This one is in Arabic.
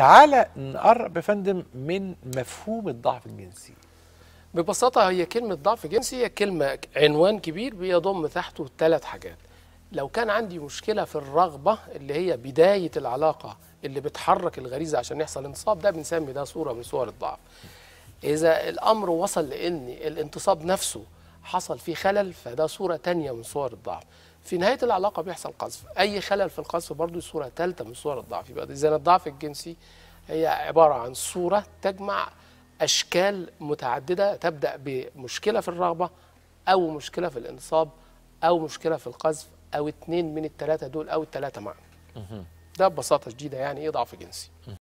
تعالى نقرب يا فندم من مفهوم الضعف الجنسي ببساطة هي كلمة ضعف جنسي هي كلمة عنوان كبير بيضم تحته ثلاث حاجات لو كان عندي مشكلة في الرغبة اللي هي بداية العلاقة اللي بتحرك الغريزة عشان يحصل انتصاب ده بنسمي ده صورة من صور الضعف إذا الأمر وصل لأن الانتصاب نفسه حصل فيه خلل فده صورة تانية من صور الضعف في نهايه العلاقه بيحصل قذف اي خلل في القذف برضه صوره ثالثه من صور الضعف يبقى اذا الضعف الجنسي هي عباره عن صوره تجمع اشكال متعدده تبدا بمشكله في الرغبه او مشكله في الانصاب او مشكله في القذف او اثنين من الثلاثه دول او الثلاثه معا ده ببساطه شديده يعني ايه ضعف جنسي